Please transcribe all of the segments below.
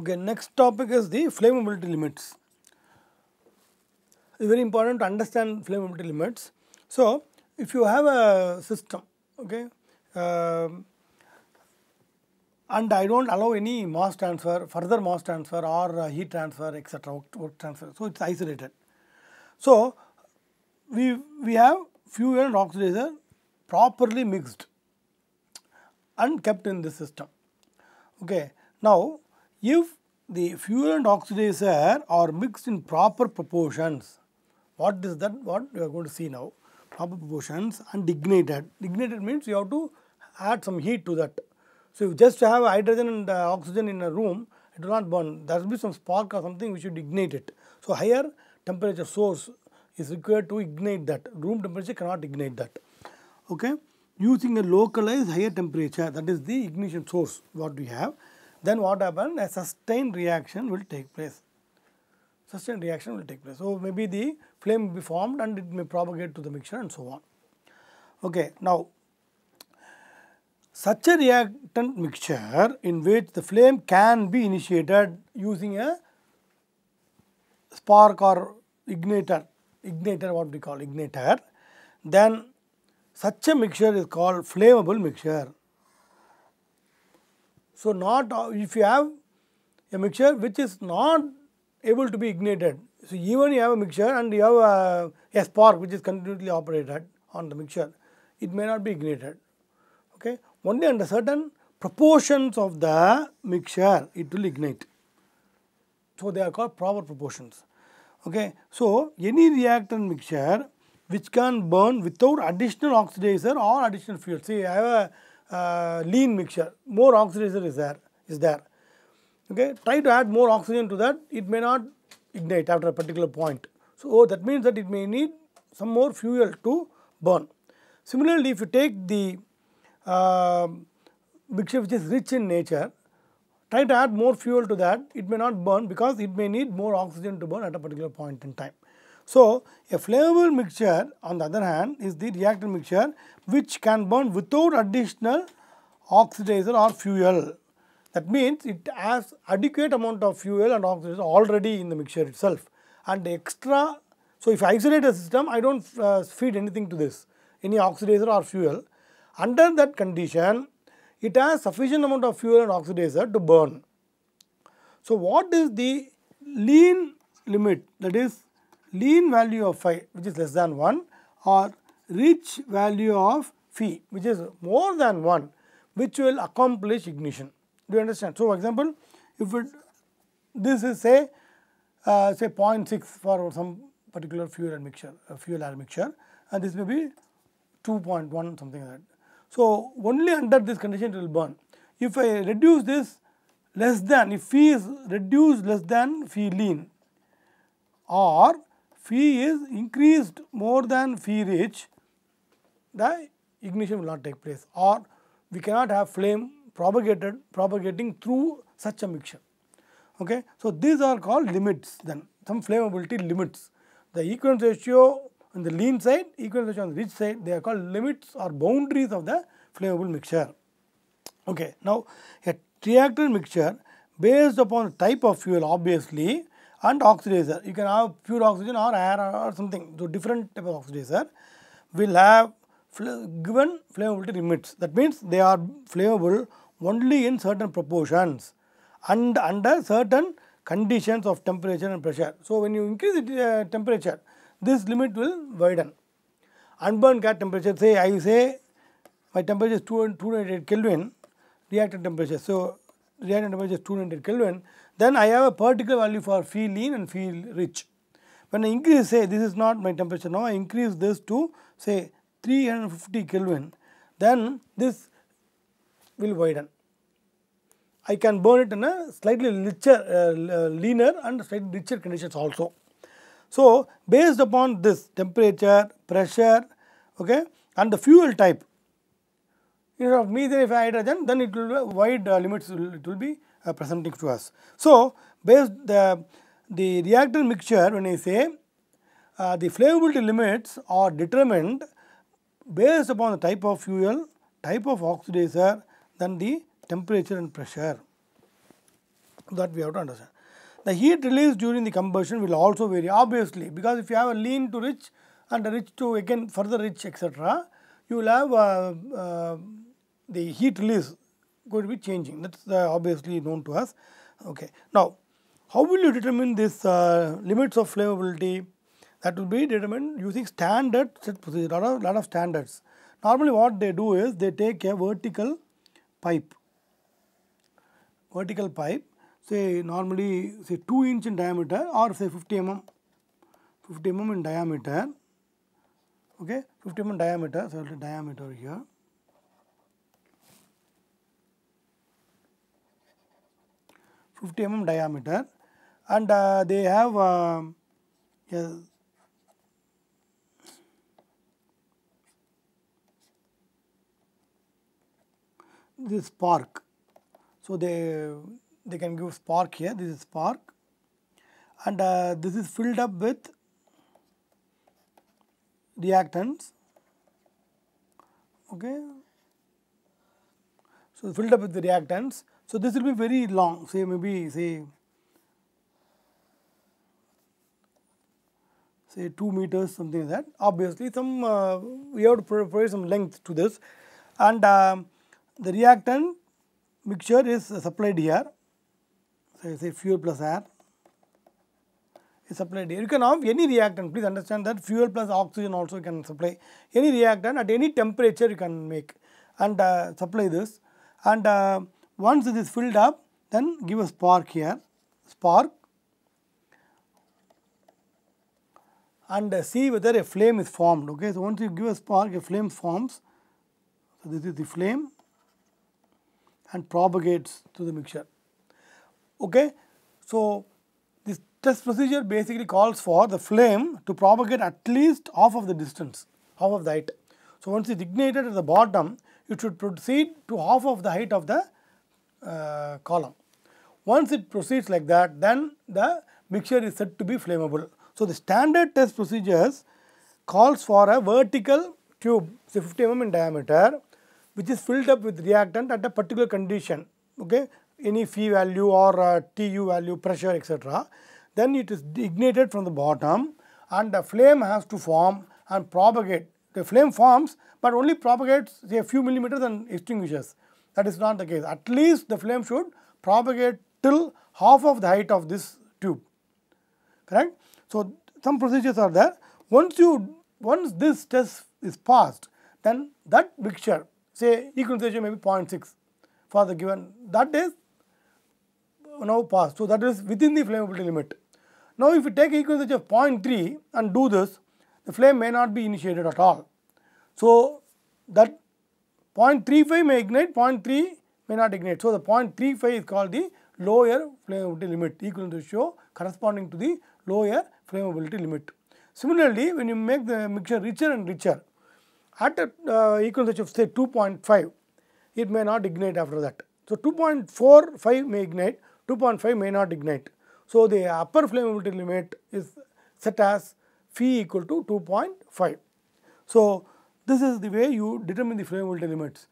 Okay, next topic is the flammability limits. It's very important to understand flammability limits. So, if you have a system, okay, uh, and I don't allow any mass transfer, further mass transfer or uh, heat transfer, etc., work transfer. So it's isolated. So we we have fuel and oxidizer properly mixed and kept in this system. Okay. Now if the fuel and oxidizer are mixed in proper proportions, what is that? What we are going to see now, proper proportions and ignited. Ignited means you have to add some heat to that. So, if just have hydrogen and uh, oxygen in a room, it will not burn. There will be some spark or something, which should ignite it. So, higher temperature source is required to ignite that. Room temperature cannot ignite that. Okay. Using a localized higher temperature, that is the ignition source what we have then what happens? A sustained reaction will take place. Sustained reaction will take place. So, maybe the flame will be formed and it may propagate to the mixture and so on. Okay, now such a reactant mixture in which the flame can be initiated using a spark or igniter, igniter what we call igniter, then such a mixture is called flammable mixture. So, not uh, if you have a mixture which is not able to be ignited. So, even you have a mixture and you have a, a spark which is continually operated on the mixture, it may not be ignited. Okay. Only under certain proportions of the mixture it will ignite. So, they are called proper proportions. Okay. So, any reactant mixture which can burn without additional oxidizer or additional fuel. See, I have a uh, lean mixture, more oxidizer is there, is there. Okay. Try to add more oxygen to that, it may not ignite after a particular point. So, oh, that means that it may need some more fuel to burn. Similarly, if you take the uh, mixture which is rich in nature, try to add more fuel to that, it may not burn because it may need more oxygen to burn at a particular point in time. So, a flammable mixture on the other hand is the reactant mixture which can burn without additional oxidizer or fuel. That means it has adequate amount of fuel and oxidizer already in the mixture itself and extra. So, if I isolate a system I do not uh, feed anything to this any oxidizer or fuel. Under that condition it has sufficient amount of fuel and oxidizer to burn. So, what is the lean limit that is lean value of phi which is less than 1 or rich value of phi which is more than 1 which will accomplish ignition. Do you understand? So, for example, if it this is say uh, say 0.6 for some particular fuel admixture uh, fuel mixture, and this may be 2.1 something like that. So, only under this condition it will burn. If I reduce this less than if phi is reduced less than phi lean or phi is increased more than phi rich, the ignition will not take place or we cannot have flame propagated propagating through such a mixture. Okay. So, these are called limits then some flammability limits. The equivalence ratio on the lean side, equivalence ratio on the rich side they are called limits or boundaries of the flammable mixture. Okay. Now, a reactor mixture based upon the type of fuel obviously and oxidizer. You can have pure oxygen or air or something. So, different type of oxidizer will have given flammability limits. That means, they are flammable only in certain proportions and under certain conditions of temperature and pressure. So, when you increase the uh, temperature, this limit will widen. Unburned gas temperature, say I say my temperature is 208 Kelvin, reactor temperature. So, reactor temperature is 200 Kelvin, then I have a particular value for feel lean and feel rich. When I increase say this is not my temperature now I increase this to say 350 Kelvin then this will widen. I can burn it in a slightly richer, uh, uh, leaner and slightly richer conditions also. So, based upon this temperature, pressure okay, and the fuel type instead of methane if hydrogen then it will wide uh, limits will, it will be uh, presenting to us. So, based the, the reactant mixture when I say uh, the flammability limits are determined based upon the type of fuel, type of oxidizer, then the temperature and pressure that we have to understand. The heat released during the combustion will also vary obviously because if you have a lean to rich and a rich to again further rich etc., you will have uh, uh, the heat release going to be changing that is uh, obviously known to us. Okay. Now, how will you determine these uh, limits of flammability? That will be determined using standard set procedure, lot of, lot of standards. Normally what they do is they take a vertical pipe, vertical pipe say normally say 2 inch in diameter or say 50 mm, 50 mm in diameter, okay, 50 mm diameter, so diameter here 50 mm diameter and uh, they have uh, this spark. So, they they can give spark here this is spark and uh, this is filled up with reactants okay. So, filled up with the reactants so, this will be very long say maybe say say 2 meters something like that obviously some uh, we have to provide some length to this and uh, the reactant mixture is supplied here so say fuel plus air is supplied here you can have any reactant please understand that fuel plus oxygen also can supply any reactant at any temperature you can make and uh, supply this and uh, once this is filled up, then give a spark here, spark and uh, see whether a flame is formed. Okay, so once you give a spark, a flame forms. So this is the flame and propagates through the mixture. Okay, so this test procedure basically calls for the flame to propagate at least half of the distance, half of the height. So once it's ignited at the bottom, it should proceed to half of the height of the uh, column. Once it proceeds like that, then the mixture is said to be flammable. So, the standard test procedures calls for a vertical tube, say 50 mm in diameter, which is filled up with reactant at a particular condition, okay, any Phi value or uh, Tu value, pressure, etc. Then it is ignited from the bottom and the flame has to form and propagate. The flame forms but only propagates say a few millimeters and extinguishes. That is not the case. At least the flame should propagate till half of the height of this tube, correct. So, some procedures are there. Once you, once this test is passed, then that mixture say equivalence may be 0.6 for the given, that is now passed. So, that is within the flammability limit. Now, if you take equivalence of 0.3 and do this, the flame may not be initiated at all. So, that 0.35 may ignite, 0.3 may not ignite. So, the 0.35 is called the lower flammability limit equivalent ratio corresponding to the lower flammability limit. Similarly, when you make the mixture richer and richer, at a uh, equivalent ratio of say 2.5, it may not ignite after that. So, 2.45 may ignite, 2.5 may not ignite. So, the upper flammability limit is set as phi equal to 2.5. So, this is the way you determine the flame voltage limits.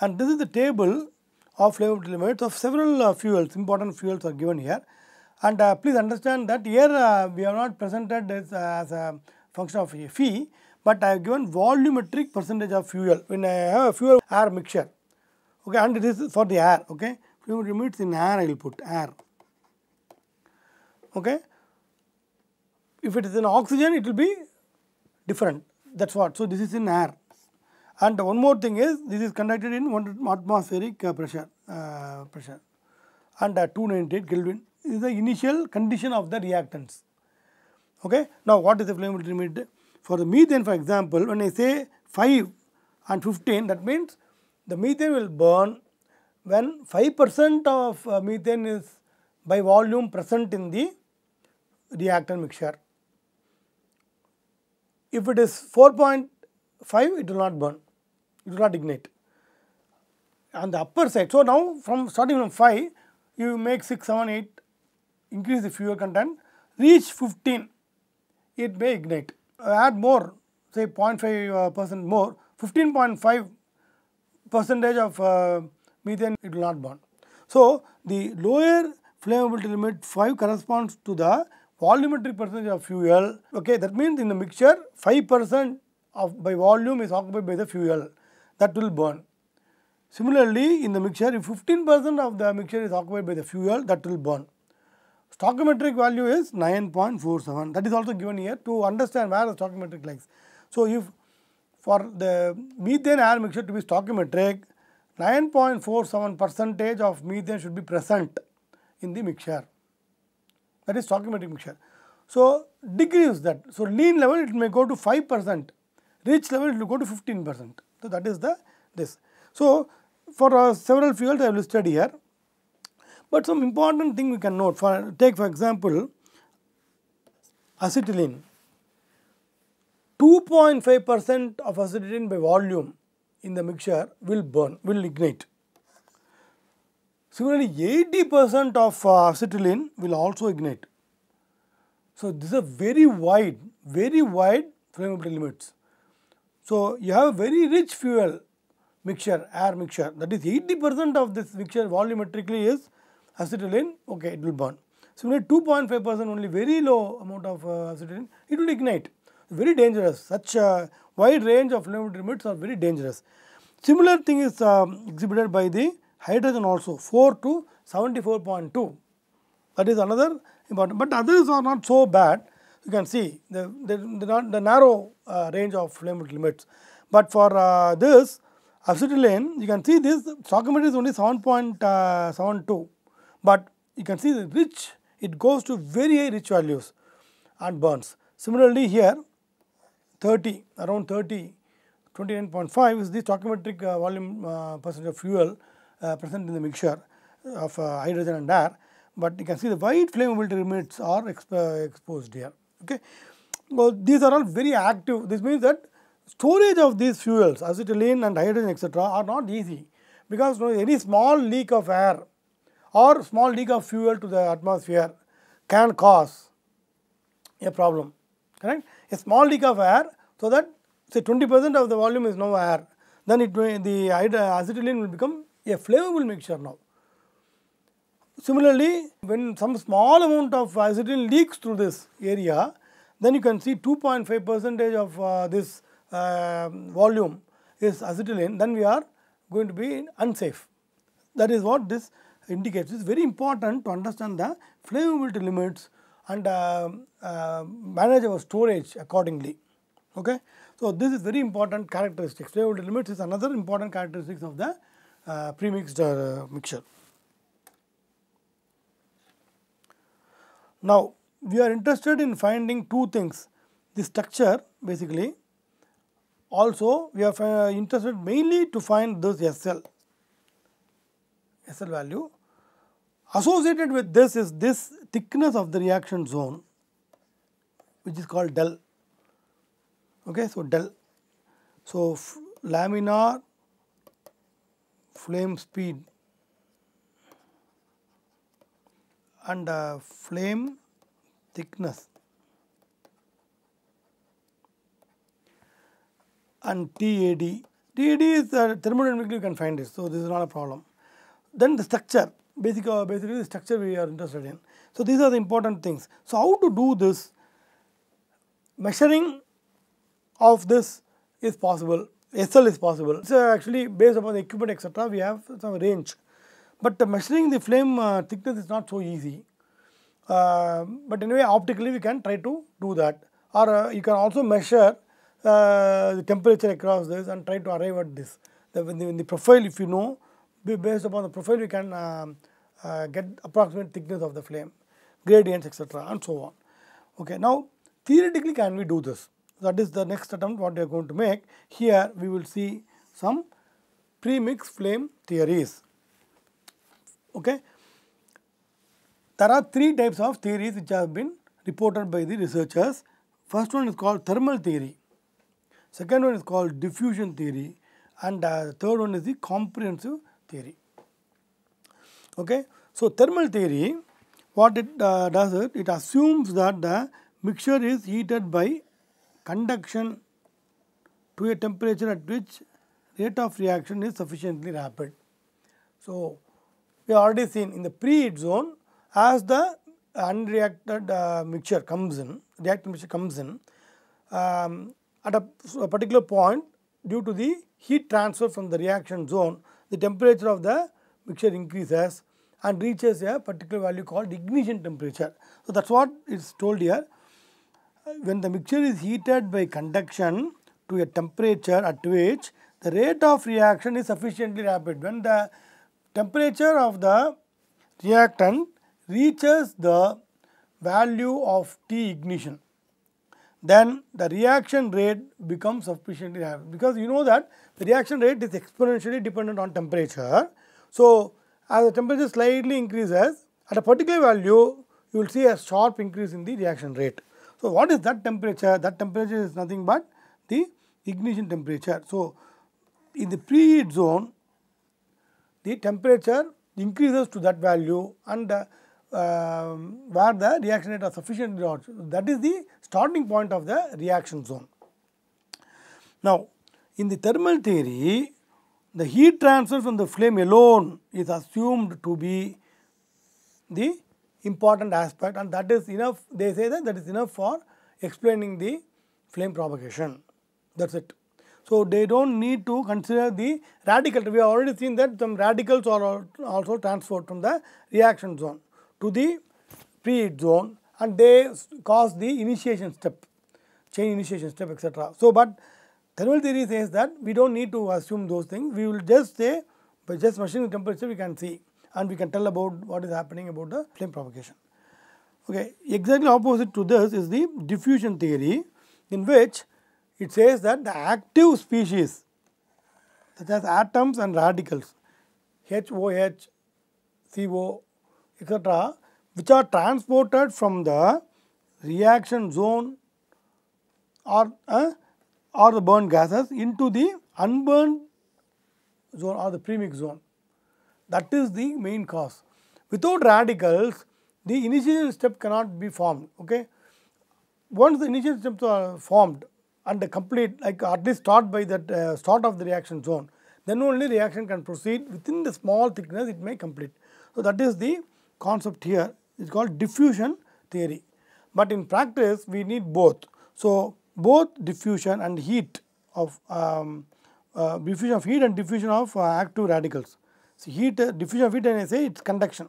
And this is the table of flame voltage limits of several uh, fuels, important fuels are given here. And uh, please understand that here uh, we have not presented this uh, as a function of a fee, but I have given volumetric percentage of fuel when I have a fuel air mixture. Okay, and this is for the air. Okay, flame limits in air I will put air. Okay, if it is in oxygen, it will be different that is what. So, this is in air and one more thing is this is conducted in one atmospheric uh, pressure, uh, pressure and uh, 298 Kelvin this is the initial condition of the reactants. Okay. Now, what is the flammability limit? For the methane for example, when I say 5 and 15 that means the methane will burn when 5 percent of uh, methane is by volume present in the reactant mixture. If it is 4.5, it will not burn, it will not ignite. On the upper side, so now from starting from 5, you make 6, 7, 8, increase the fuel content, reach 15, it may ignite. Add more, say 0.5 percent more, 15.5 percentage of uh, methane it will not burn. So, the lower flammability limit 5 corresponds to the volumetric percentage of fuel. Okay, that means in the mixture 5% of by volume is occupied by the fuel that will burn. Similarly, in the mixture if 15% of the mixture is occupied by the fuel that will burn. Stoichiometric value is 9.47 that is also given here to understand where the stoichiometric lies. So, if for the methane air mixture to be stoichiometric 9.47 percentage of methane should be present in the mixture that is stoichiometric mixture. So, decrease that. So, lean level it may go to 5 percent, rich level it will go to 15 percent. So, that is the this. So, for uh, several fuels I have listed here, but some important thing we can note for take for example, acetylene. 2.5 percent of acetylene by volume in the mixture will burn, will ignite. Similarly, 80% of uh, acetylene will also ignite. So, this is a very wide, very wide flammability limits. So, you have very rich fuel mixture, air mixture that is 80% of this mixture volumetrically is acetylene, okay, it will burn. Similarly, 2.5% only very low amount of uh, acetylene, it will ignite. Very dangerous, such a wide range of flammability limits are very dangerous. Similar thing is um, exhibited by the hydrogen also 4 to 74.2 that is another important, but others are not so bad you can see the, the, the, the narrow uh, range of limit limits. But for uh, this acetylene you can see this stoichiometry is only 7.72 uh, but you can see the rich it goes to very high rich values and burns. Similarly here 30 around 30 29.5 is the stoichiometric uh, volume uh, percentage of fuel uh, present in the mixture of uh, hydrogen and air, but you can see the white flammability limits are uh, exposed here. Okay. Well, these are all very active, this means that storage of these fuels acetylene and hydrogen etc. are not easy because you know, any small leak of air or small leak of fuel to the atmosphere can cause a problem, correct. A small leak of air, so that say 20 percent of the volume is no air, then it the acetylene will become a flammable mixture now. Similarly, when some small amount of acetylene leaks through this area, then you can see 2.5 percentage of uh, this uh, volume is acetylene, then we are going to be unsafe. That is what this indicates. It is very important to understand the flammability limits and uh, manage our storage accordingly. Okay? So, this is very important characteristic. Flammability limits is another important characteristic of the uh, premixed uh, mixture. Now, we are interested in finding two things the structure basically also we are uh, interested mainly to find this SL SL value associated with this is this thickness of the reaction zone which is called del okay so del so laminar flame speed and uh, flame thickness and TAD. TAD is the thermodynamically you can find so this is not a problem. Then the structure, basic, uh, basically the structure we are interested in. So these are the important things. So how to do this? Measuring of this is possible SL is possible. So actually based upon the equipment etc. we have some range. But measuring the flame uh, thickness is not so easy. Uh, but anyway optically we can try to do that or uh, you can also measure uh, the temperature across this and try to arrive at this. The, when the, the profile if you know based upon the profile we can uh, uh, get approximate thickness of the flame, gradients etc. and so on. Okay, now theoretically can we do this? that is the next attempt what we are going to make. Here we will see some premix flame theories. Okay. There are three types of theories which have been reported by the researchers. First one is called thermal theory, second one is called diffusion theory and uh, third one is the comprehensive theory. Okay. So, thermal theory what it uh, does it, it assumes that the mixture is heated by conduction to a temperature at which rate of reaction is sufficiently rapid. So, we have already seen in the preheat zone as the unreacted uh, mixture comes in, reactive mixture comes in um, at a, a particular point due to the heat transfer from the reaction zone, the temperature of the mixture increases and reaches a particular value called ignition temperature. So, that is what is told here when the mixture is heated by conduction to a temperature at which the rate of reaction is sufficiently rapid. When the temperature of the reactant reaches the value of T ignition, then the reaction rate becomes sufficiently rapid because you know that the reaction rate is exponentially dependent on temperature. So, as the temperature slightly increases at a particular value, you will see a sharp increase in the reaction rate. So, what is that temperature? That temperature is nothing but the ignition temperature. So, in the preheat zone, the temperature increases to that value and uh, uh, where the reaction rate are sufficiently large. That is the starting point of the reaction zone. Now, in the thermal theory, the heat transfer from the flame alone is assumed to be the important aspect and that is enough they say that that is enough for explaining the flame propagation that is it. So, they do not need to consider the radical we have already seen that some radicals are also transferred from the reaction zone to the preheat zone and they cause the initiation step chain initiation step etc. So, but thermal theory says that we do not need to assume those things we will just say by just measuring the temperature we can see and we can tell about what is happening about the flame propagation. Okay, exactly opposite to this is the diffusion theory in which it says that the active species such as atoms and radicals HOH, CO etc. which are transported from the reaction zone or, uh, or the burned gases into the unburned zone or the premix zone. That is the main cause. Without radicals, the initial step cannot be formed. Okay? Once the initial steps are formed and the complete, like at least start by that uh, start of the reaction zone, then only reaction can proceed within the small thickness it may complete. So, that is the concept here it is called diffusion theory, but in practice we need both. So, both diffusion and heat of um, uh, diffusion of heat and diffusion of uh, active radicals. So, heat diffusion of heat and I say it is conduction.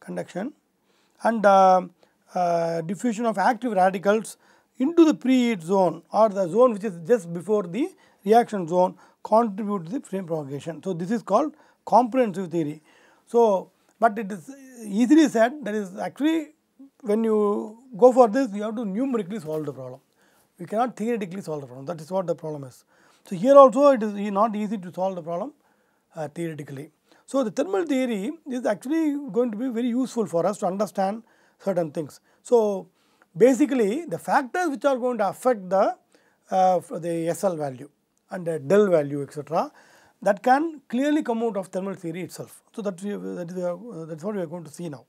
conduction and uh, uh, diffusion of active radicals into the preheat zone or the zone which is just before the reaction zone contribute to the flame propagation. So, this is called comprehensive theory. So, but it is easily said that is actually when you go for this you have to numerically solve the problem. You cannot theoretically solve the problem that is what the problem is. So, here also it is not easy to solve the problem uh, theoretically. So, the thermal theory is actually going to be very useful for us to understand certain things. So, basically the factors which are going to affect the, uh, the SL value and the del value etc. that can clearly come out of thermal theory itself. So, that, that, is, uh, that is what we are going to see now.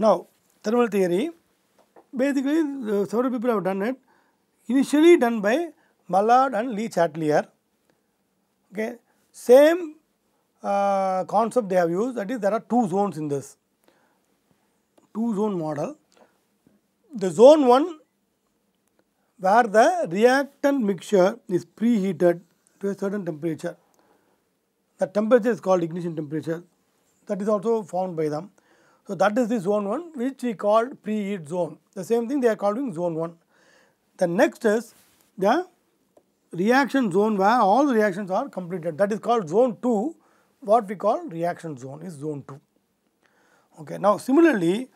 Now, thermal theory basically uh, several people have done it initially done by Mallard and Lee Chatelier. Okay. Same uh, concept they have used that is there are two zones in this two zone model. The zone 1 where the reactant mixture is preheated to a certain temperature. The temperature is called ignition temperature that is also found by them. So, that is the zone 1 which we called preheat zone. The same thing they are calling zone 1. The next is the reaction zone where all the reactions are completed that is called zone 2 what we call reaction zone is zone 2. Okay. Now, similarly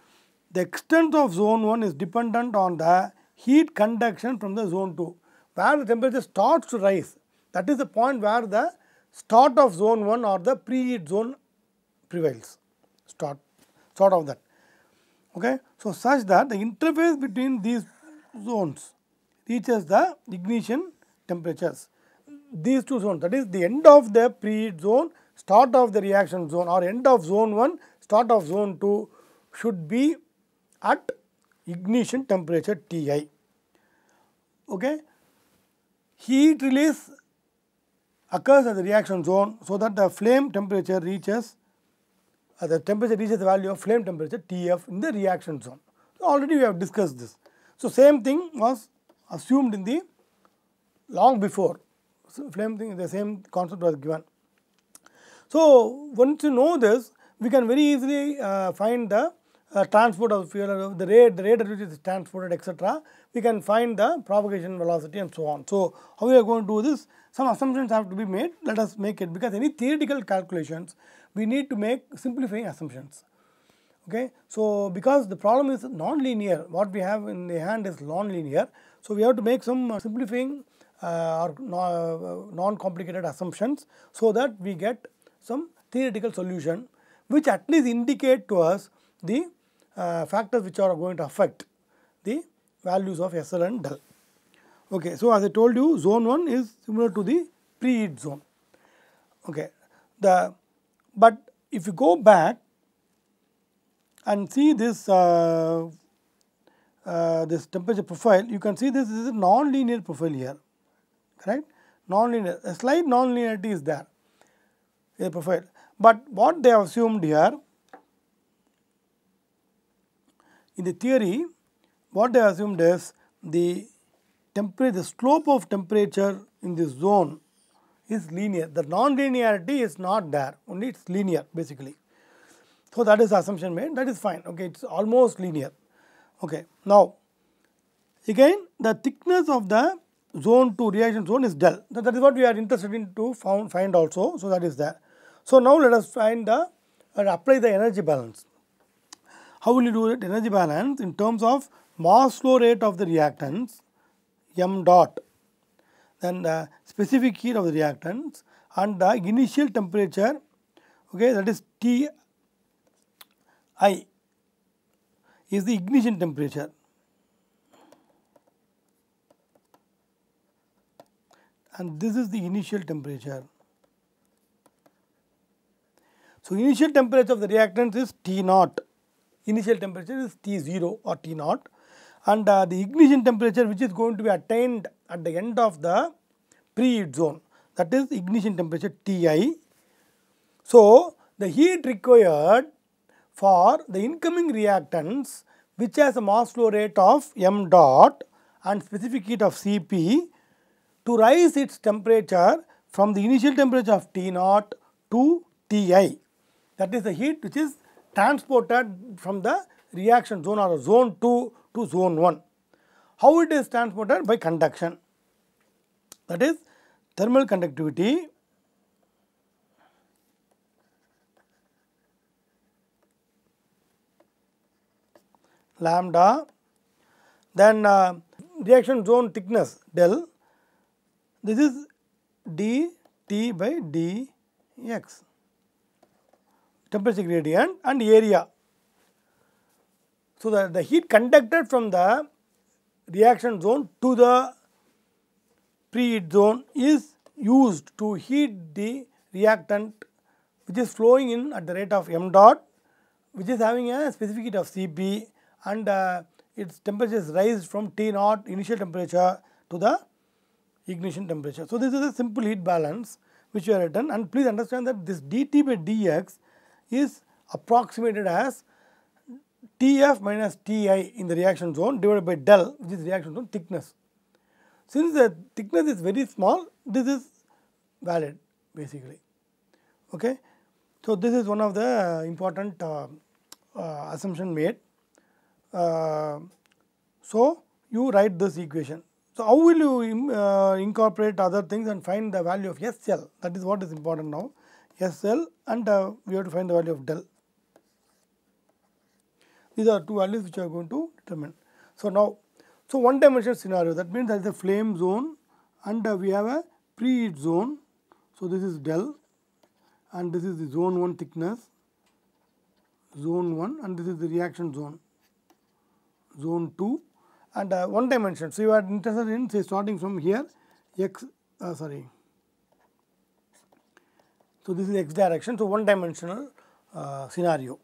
the extent of zone 1 is dependent on the heat conduction from the zone 2 where the temperature starts to rise that is the point where the start of zone 1 or the preheat zone prevails start sort of that. Okay. So, such that the interface between these zones reaches the ignition temperatures. These two zones that is the end of the preheat zone, start of the reaction zone or end of zone 1, start of zone 2 should be at ignition temperature Ti. Okay. Heat release occurs at the reaction zone so that the flame temperature reaches uh, the temperature reaches the value of flame temperature Tf in the reaction zone. So, already we have discussed this. So, same thing was assumed in the long before so, flame thing the same concept was given. So, once you know this we can very easily uh, find the uh, transport of fuel, the rate, the rate at which it is transported etc. We can find the propagation velocity and so on. So, how we are going to do this? Some assumptions have to be made, let us make it because any theoretical calculations we need to make simplifying assumptions. Okay, so because the problem is non-linear, what we have in the hand is non-linear. So, we have to make some uh, simplifying uh, or uh, non-complicated assumptions so that we get some theoretical solution which at least indicate to us the factors which are going to affect the values of SL and del. Okay, so as I told you zone 1 is similar to the preheat zone. Okay, the but if you go back and see this uh, uh, this temperature profile, you can see this is a non-linear profile here, correct? Non-linear, a slight non-linearity is there in the profile. But what they have assumed here, in the theory, what they assumed is the temperature, the slope of temperature in this zone is linear. The non-linearity is not there, only it is linear basically. So, that is assumption made, that is fine, okay, it is almost linear. Okay. Now, again the thickness of the zone 2 reaction zone is del. That, that is what we are interested in to found, find also. So, that is there. So, now let us find the and apply the energy balance. How will you do it? Energy balance in terms of mass flow rate of the reactants m dot then the specific heat of the reactants and the initial temperature okay that is T i is the ignition temperature. and this is the initial temperature. So, initial temperature of the reactants is T naught, initial temperature is T 0 or T naught and uh, the ignition temperature which is going to be attained at the end of the preheat zone that is ignition temperature Ti. So, the heat required for the incoming reactants which has a mass flow rate of m dot and specific heat of Cp to rise its temperature from the initial temperature of T naught to Ti. That is the heat which is transported from the reaction zone or zone 2 to zone 1. How it is transported? By conduction. That is thermal conductivity lambda, then uh, reaction zone thickness del, this is d t by d x temperature gradient and area. So, the, the heat conducted from the reaction zone to the preheat zone is used to heat the reactant which is flowing in at the rate of m dot which is having a specific heat of Cp and uh, its temperature is raised from T naught initial temperature to the ignition temperature. So, this is a simple heat balance which we have written and please understand that this dT by dx is approximated as Tf minus Ti in the reaction zone divided by del which is reaction zone thickness. Since the thickness is very small, this is valid basically. Okay. So, this is one of the uh, important uh, uh, assumption made. Uh, so, you write this equation. So, how will you uh, incorporate other things and find the value of SL that is what is important now SL and uh, we have to find the value of del. These are two values which are going to determine. So, now so one dimensional scenario that means there is a flame zone and uh, we have a preheat zone. So, this is del and this is the zone 1 thickness zone 1 and this is the reaction zone zone 2 and uh, one dimension. So, you are interested in say starting from here x uh, sorry. So, this is x direction. So, one dimensional uh, scenario.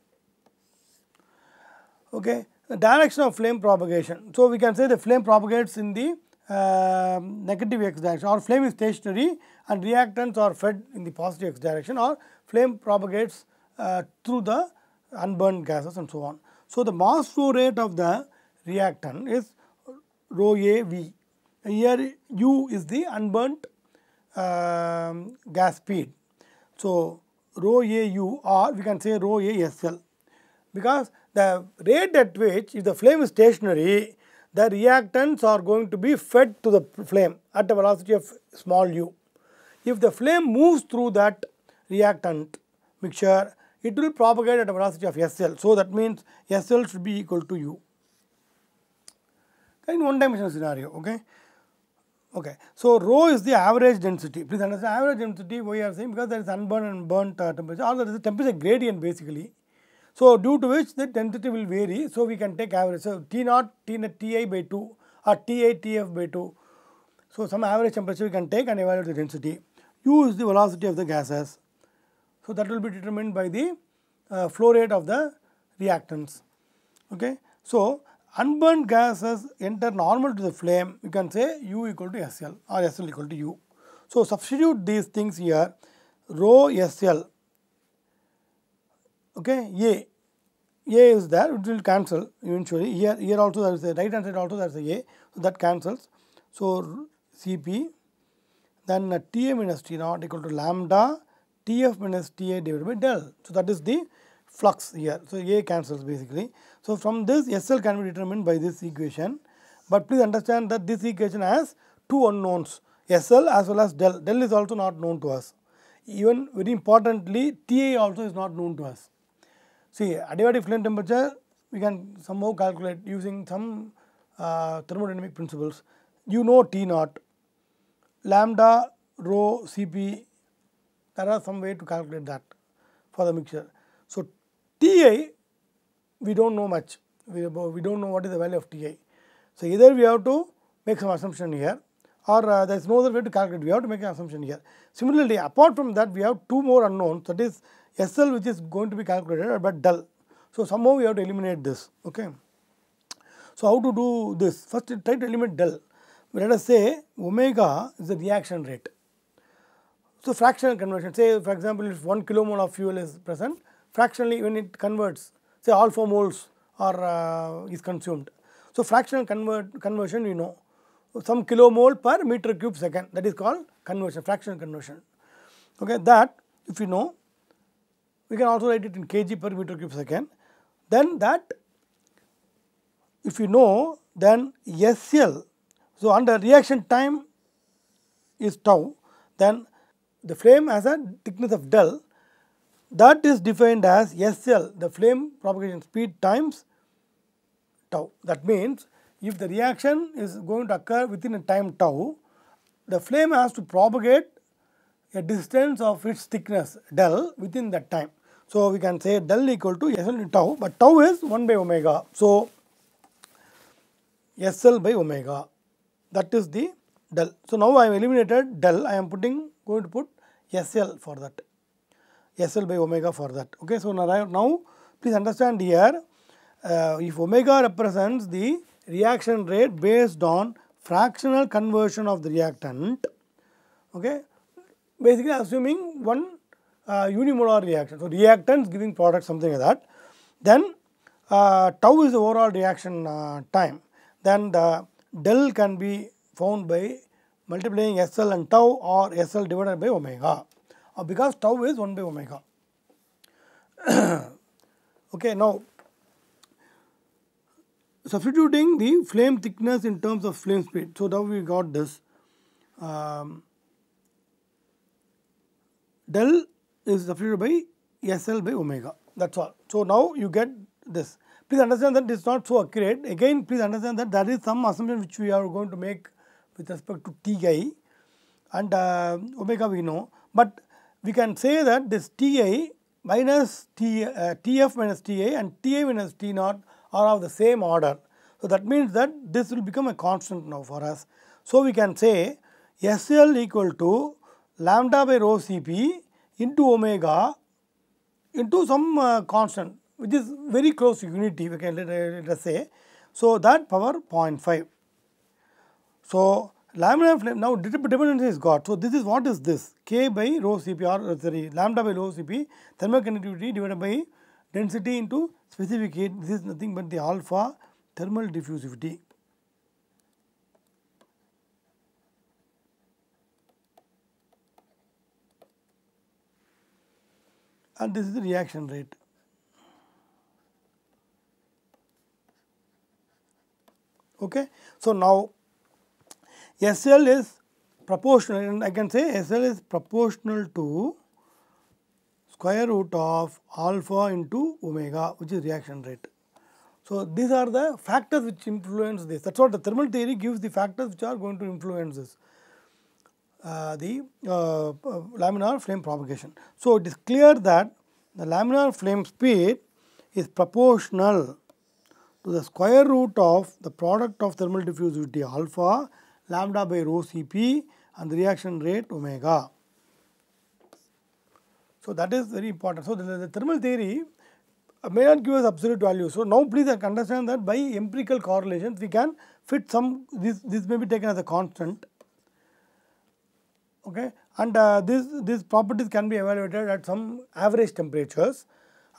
Okay. direction of flame propagation. So, we can say the flame propagates in the uh, negative x direction or flame is stationary and reactants are fed in the positive x direction or flame propagates uh, through the unburned gases and so on. So, the mass flow rate of the reactant is rho A V. Here U is the unburnt uh, gas speed. So, rho A U or we can say rho A S L because the rate at which if the flame is stationary the reactants are going to be fed to the flame at a velocity of small u. If the flame moves through that reactant mixture it will propagate at a velocity of SL. So, that means SL should be equal to u in one dimensional scenario. Okay. Okay. So, rho is the average density. Please understand average density we are saying because there is unburned and burnt uh, temperature or there is a temperature gradient basically. So, due to which the density will vary. So, we can take average. So, T naught T naught, Ti by 2 or Ti Tf by 2. So, some average temperature we can take and evaluate the density. U is the velocity of the gases. So, that will be determined by the uh, flow rate of the reactants. Okay. So, unburned gases enter normal to the flame, you can say U equal to SL or SL equal to U. So, substitute these things here rho SL okay A. A is there, it will cancel eventually. Here, here also there is a right hand side also there is a A, so that cancels. So, Cp then Ta minus T naught equal to lambda Tf minus Ta divided by del. So, that is the flux here. So, A cancels basically. So, from this SL can be determined by this equation, but please understand that this equation has two unknowns SL as well as del, del is also not known to us. Even very importantly TA also is not known to us. See adiabatic flame temperature we can somehow calculate using some uh, thermodynamic principles. You know T naught, lambda, rho, Cp there are some way to calculate that for the mixture. So, TA we do not know much, we, we do not know what is the value of Ti. So, either we have to make some assumption here or uh, there is no other way to calculate, we have to make an assumption here. Similarly, apart from that we have two more unknowns that is SL which is going to be calculated but dull. So, somehow we have to eliminate this. Okay. So, how to do this? First try to eliminate del. Let us say omega is the reaction rate. So, fractional conversion say for example, if 1 kilomole of fuel is present fractionally when it converts say all 4 moles are uh, is consumed. So, fractional convert, conversion you know some kilomole per meter cube second that is called conversion fractional conversion. Okay, that if you know we can also write it in kg per meter cube second then that if you know then SL so under reaction time is tau then the flame has a thickness of del that is defined as SL the flame propagation speed times tau. That means, if the reaction is going to occur within a time tau, the flame has to propagate a distance of its thickness del within that time. So, we can say del equal to SL tau, but tau is 1 by omega. So, SL by omega that is the del. So, now I have eliminated del I am putting going to put SL for that. SL by omega for that. Okay. So, now please understand here uh, if omega represents the reaction rate based on fractional conversion of the reactant okay basically assuming one uh, unimolar reaction so reactants giving product something like that then uh, tau is the overall reaction uh, time then the del can be found by multiplying SL and tau or SL divided by omega uh, because tau is 1 by omega. okay, now substituting the flame thickness in terms of flame speed. So now we got this. Um, del is substituted by SL by omega. That's all. So now you get this. Please understand that it's not so accurate. Again, please understand that there is some assumption which we are going to make with respect to t i and uh, omega we know. But we can say that this Ti minus T, uh, Tf minus Ti and Ti minus T naught are of the same order. So, that means that this will become a constant now for us. So, we can say SL equal to lambda by rho Cp into omega into some uh, constant which is very close to unity we can uh, let, us say. So, that power 0.5. So, laminar flame now dependency is got. So, this is what is this k by rho Cp or uh, sorry lambda by rho Cp thermal conductivity divided by density into specific heat this is nothing but the alpha thermal diffusivity. and this is the reaction rate. Okay. So, now SL is proportional and I can say SL is proportional to square root of alpha into omega which is reaction rate. So, these are the factors which influence this that is what the thermal theory gives the factors which are going to influence this uh, the uh, uh, laminar flame propagation. So, it is clear that the laminar flame speed is proportional to the square root of the product of thermal diffusivity alpha lambda by rho Cp and the reaction rate omega. So, that is very important. So, the, the thermal theory may not give us absolute value. So, now please understand that by empirical correlations we can fit some this this may be taken as a constant okay and uh, this these properties can be evaluated at some average temperatures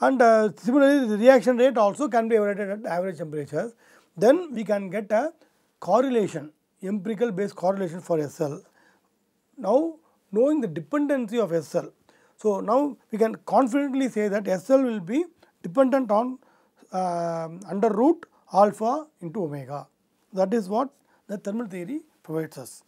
and uh, similarly the reaction rate also can be evaluated at average temperatures then we can get a correlation empirical based correlation for SL. Now, knowing the dependency of SL. So, now we can confidently say that SL will be dependent on uh, under root alpha into omega. That is what the thermal theory provides us.